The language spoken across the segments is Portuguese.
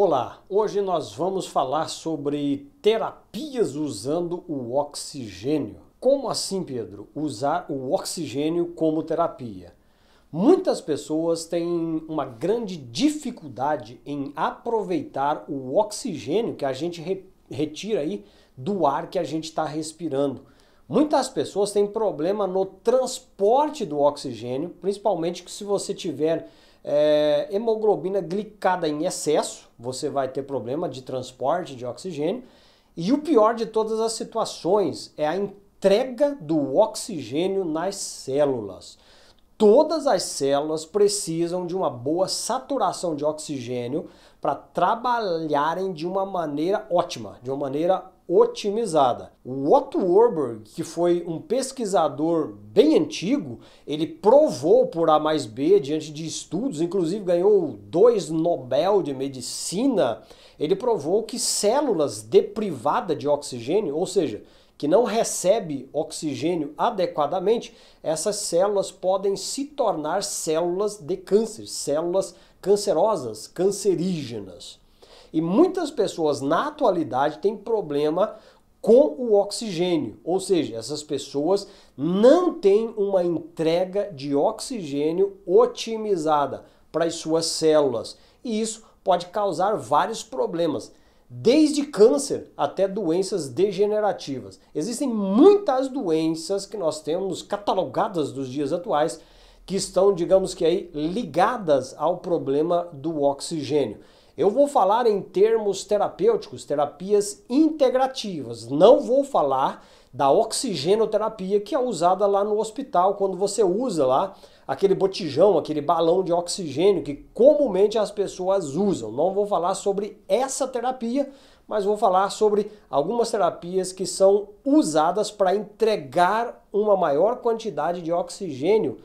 Olá, hoje nós vamos falar sobre terapias usando o oxigênio. Como assim, Pedro? Usar o oxigênio como terapia. Muitas pessoas têm uma grande dificuldade em aproveitar o oxigênio que a gente re retira aí do ar que a gente está respirando. Muitas pessoas têm problema no transporte do oxigênio, principalmente que se você tiver é, hemoglobina glicada em excesso, você vai ter problema de transporte de oxigênio. E o pior de todas as situações é a entrega do oxigênio nas células. Todas as células precisam de uma boa saturação de oxigênio para trabalharem de uma maneira ótima, de uma maneira otimizada. O Otto Warburg, que foi um pesquisador bem antigo, ele provou por A mais B diante de estudos, inclusive ganhou dois Nobel de Medicina, ele provou que células deprivadas de oxigênio, ou seja, que não recebe oxigênio adequadamente, essas células podem se tornar células de câncer, células cancerosas, cancerígenas. E muitas pessoas na atualidade têm problema com o oxigênio, ou seja, essas pessoas não têm uma entrega de oxigênio otimizada para as suas células. E isso pode causar vários problemas, desde câncer até doenças degenerativas. Existem muitas doenças que nós temos catalogadas dos dias atuais que estão, digamos que aí, ligadas ao problema do oxigênio. Eu vou falar em termos terapêuticos, terapias integrativas. Não vou falar da oxigenoterapia que é usada lá no hospital quando você usa lá aquele botijão, aquele balão de oxigênio que comumente as pessoas usam. Não vou falar sobre essa terapia, mas vou falar sobre algumas terapias que são usadas para entregar uma maior quantidade de oxigênio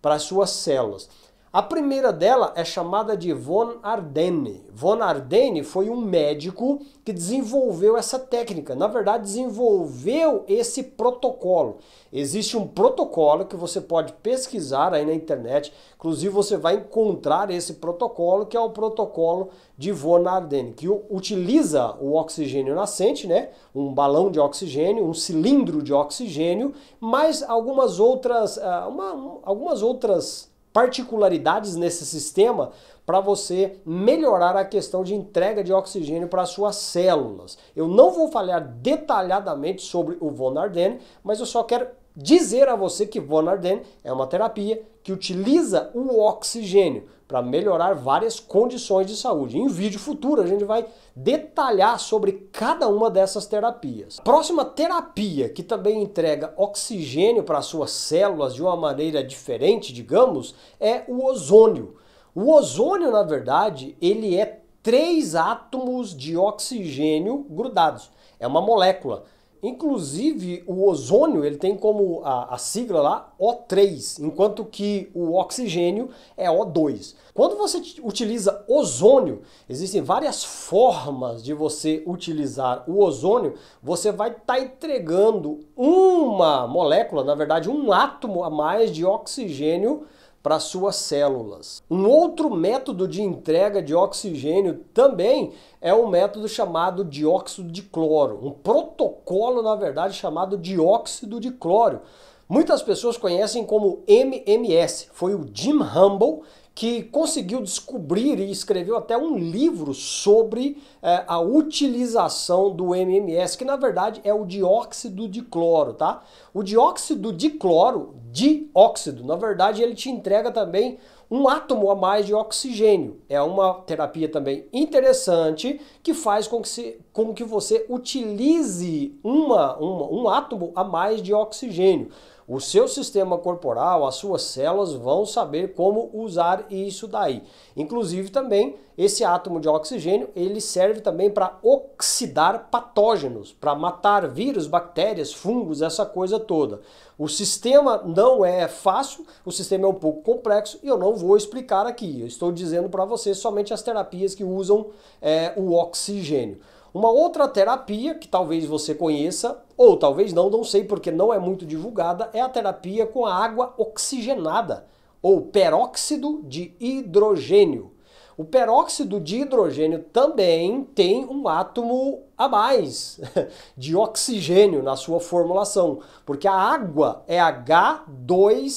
para suas células. A primeira dela é chamada de Von Ardenne. Von Ardenne foi um médico que desenvolveu essa técnica, na verdade desenvolveu esse protocolo. Existe um protocolo que você pode pesquisar aí na internet, inclusive você vai encontrar esse protocolo, que é o protocolo de Von Ardenne, que utiliza o oxigênio nascente, né? um balão de oxigênio, um cilindro de oxigênio, mais algumas outras, uh, uma, algumas outras particularidades nesse sistema para você melhorar a questão de entrega de oxigênio para suas células. Eu não vou falar detalhadamente sobre o Von Arden, mas eu só quero dizer a você que Von Arden é uma terapia que utiliza o oxigênio para melhorar várias condições de saúde. Em vídeo futuro a gente vai detalhar sobre cada uma dessas terapias. Próxima terapia que também entrega oxigênio para suas células de uma maneira diferente, digamos, é o ozônio. O ozônio, na verdade, ele é três átomos de oxigênio grudados. É uma molécula. Inclusive, o ozônio ele tem como a, a, sigla lá O3, enquanto que o oxigênio é O2. Quando você utiliza ozônio, existem várias formas de você utilizar o ozônio. Você vai estar tá entregando uma molécula, na verdade, um átomo a mais de oxigênio para suas células. Um outro método de entrega de oxigênio também é um método chamado dióxido de cloro, um protocolo, na verdade, chamado dióxido de cloro. Muitas pessoas conhecem como MMS. Foi o Jim Humble que conseguiu descobrir e escreveu até um livro sobre é, a utilização do MMS, que na verdade é o dióxido de cloro, tá? O dióxido de cloro, dióxido, na verdade ele te entrega também um átomo a mais de oxigênio. É uma terapia também interessante que faz com que, se, com que você utilize uma, uma um átomo a mais de oxigênio. O seu sistema corporal, as suas células vão saber como usar isso daí. Inclusive também, esse átomo de oxigênio, ele serve também para oxidar patógenos, para matar vírus, bactérias, fungos, essa coisa toda. O sistema não é fácil, o sistema é um pouco complexo e eu não vou explicar aqui. Eu estou dizendo para vocês somente as terapias que usam é, o oxigênio. Uma outra terapia que talvez você conheça, ou talvez não, não sei porque não é muito divulgada, é a terapia com a água oxigenada, ou peróxido de hidrogênio. O peróxido de hidrogênio também tem um átomo a mais de oxigênio na sua formulação, porque a água é H2O,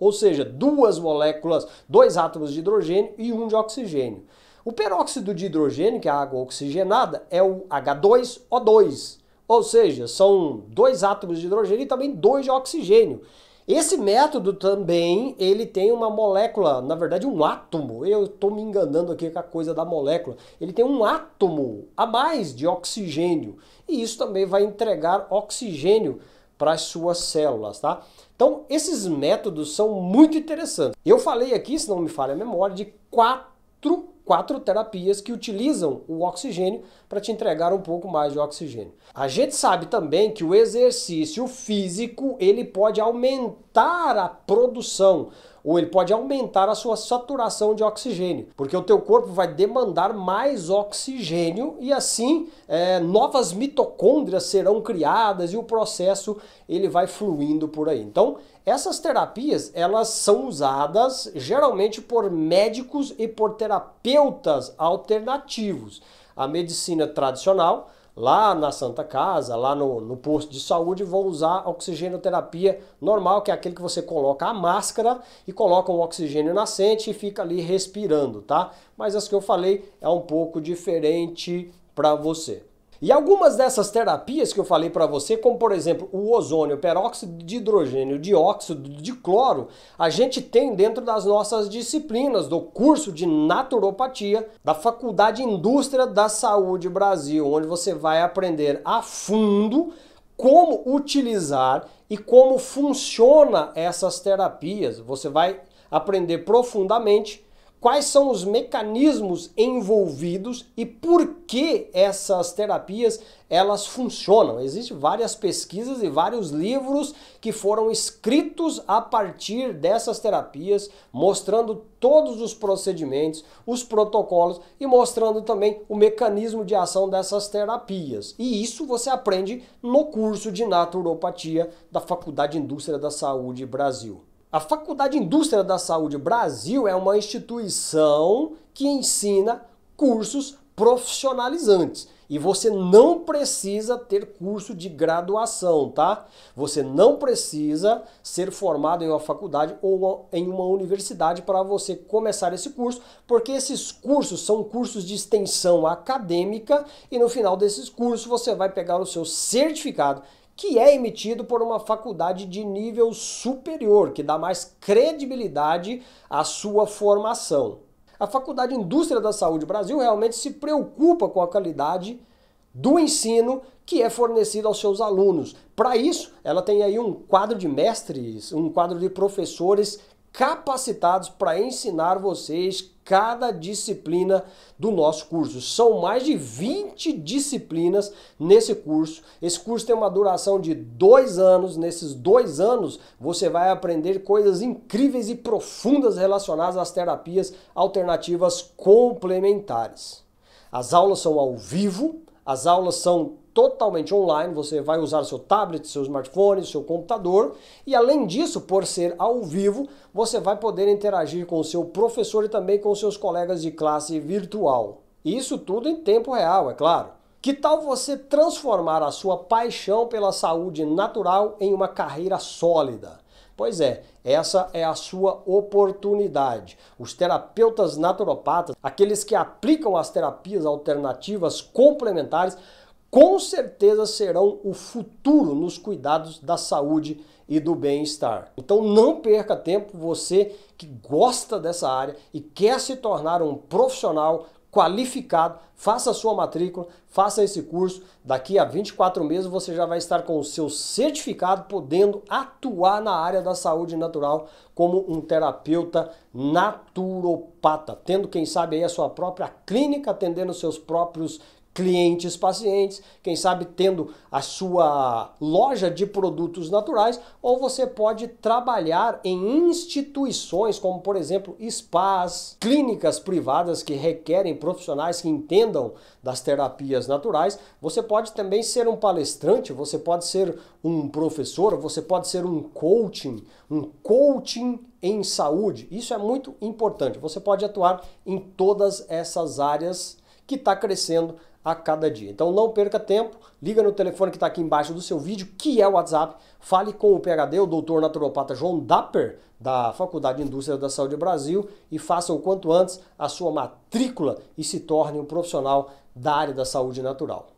ou seja, duas moléculas, dois átomos de hidrogênio e um de oxigênio. O peróxido de hidrogênio, que é a água oxigenada, é o H2O2, ou seja, são dois átomos de hidrogênio e também dois de oxigênio. Esse método também, ele tem uma molécula, na verdade um átomo, eu estou me enganando aqui com a coisa da molécula, ele tem um átomo a mais de oxigênio, e isso também vai entregar oxigênio para as suas células, tá? Então, esses métodos são muito interessantes. Eu falei aqui, se não me falha a memória, de quatro quatro terapias que utilizam o oxigênio para te entregar um pouco mais de oxigênio. A gente sabe também que o exercício físico ele pode aumentar a produção ou ele pode aumentar a sua saturação de oxigênio, porque o teu corpo vai demandar mais oxigênio e assim é, novas mitocôndrias serão criadas e o processo ele vai fluindo por aí. Então essas terapias elas são usadas geralmente por médicos e por terapeutas alternativos. A medicina tradicional lá na Santa Casa, lá no, no posto de saúde, vou usar oxigenoterapia normal, que é aquele que você coloca a máscara e coloca um oxigênio nascente e fica ali respirando, tá? Mas as que eu falei é um pouco diferente para você. E algumas dessas terapias que eu falei para você, como por exemplo o ozônio, o peróxido de hidrogênio, o dióxido de cloro, a gente tem dentro das nossas disciplinas do curso de naturopatia da Faculdade Indústria da Saúde Brasil, onde você vai aprender a fundo como utilizar e como funciona essas terapias. Você vai aprender profundamente quais são os mecanismos envolvidos e por que essas terapias elas funcionam. Existem várias pesquisas e vários livros que foram escritos a partir dessas terapias, mostrando todos os procedimentos, os protocolos e mostrando também o mecanismo de ação dessas terapias. E isso você aprende no curso de naturopatia da Faculdade de Indústria da Saúde Brasil. A Faculdade de Indústria da Saúde Brasil é uma instituição que ensina cursos profissionalizantes. E você não precisa ter curso de graduação, tá? Você não precisa ser formado em uma faculdade ou em uma universidade para você começar esse curso, porque esses cursos são cursos de extensão acadêmica e no final desses cursos você vai pegar o seu certificado que é emitido por uma faculdade de nível superior, que dá mais credibilidade à sua formação. A Faculdade Indústria da Saúde Brasil realmente se preocupa com a qualidade do ensino que é fornecido aos seus alunos. Para isso, ela tem aí um quadro de mestres, um quadro de professores capacitados para ensinar vocês cada disciplina do nosso curso. São mais de 20 disciplinas nesse curso. Esse curso tem uma duração de dois anos. Nesses dois anos, você vai aprender coisas incríveis e profundas relacionadas às terapias alternativas complementares. As aulas são ao vivo, as aulas são totalmente online, você vai usar seu tablet, seu smartphone, seu computador e além disso, por ser ao vivo, você vai poder interagir com o seu professor e também com seus colegas de classe virtual. Isso tudo em tempo real, é claro. Que tal você transformar a sua paixão pela saúde natural em uma carreira sólida? Pois é, essa é a sua oportunidade. Os terapeutas naturopatas, aqueles que aplicam as terapias alternativas complementares, com certeza serão o futuro nos cuidados da saúde e do bem-estar. Então não perca tempo, você que gosta dessa área e quer se tornar um profissional qualificado, faça a sua matrícula, faça esse curso. Daqui a 24 meses você já vai estar com o seu certificado podendo atuar na área da saúde natural como um terapeuta naturopata, tendo quem sabe aí a sua própria clínica, atendendo seus próprios clientes, pacientes, quem sabe tendo a sua loja de produtos naturais, ou você pode trabalhar em instituições como, por exemplo, spas, clínicas privadas que requerem profissionais que entendam das terapias naturais. Você pode também ser um palestrante, você pode ser um professor, você pode ser um coaching, um coaching em saúde. Isso é muito importante. Você pode atuar em todas essas áreas que está crescendo a cada dia. Então não perca tempo, liga no telefone que está aqui embaixo do seu vídeo, que é o WhatsApp, fale com o PHD, o doutor naturopata João Dapper, da Faculdade de Indústria da Saúde Brasil, e faça o quanto antes a sua matrícula e se torne um profissional da área da saúde natural.